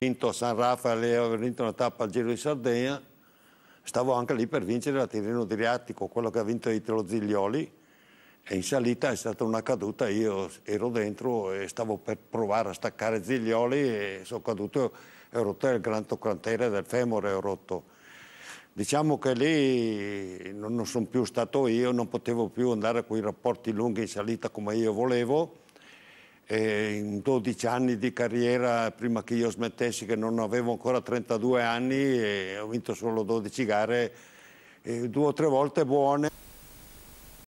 vinto San Raffaele, ho vinto una tappa al Giro di Sardegna, stavo anche lì per vincere la Tirino Adriatico, quello che ha vinto Italo Ziglioli, e in salita è stata una caduta, io ero dentro e stavo per provare a staccare Ziglioli e sono caduto e ho rotto il gran toccantere del femore, ho rotto. Diciamo che lì non sono più stato io, non potevo più andare a quei rapporti lunghi in salita come io volevo, e in 12 anni di carriera, prima che io smettessi, che non avevo ancora 32 anni, ho vinto solo 12 gare, due o tre volte buone.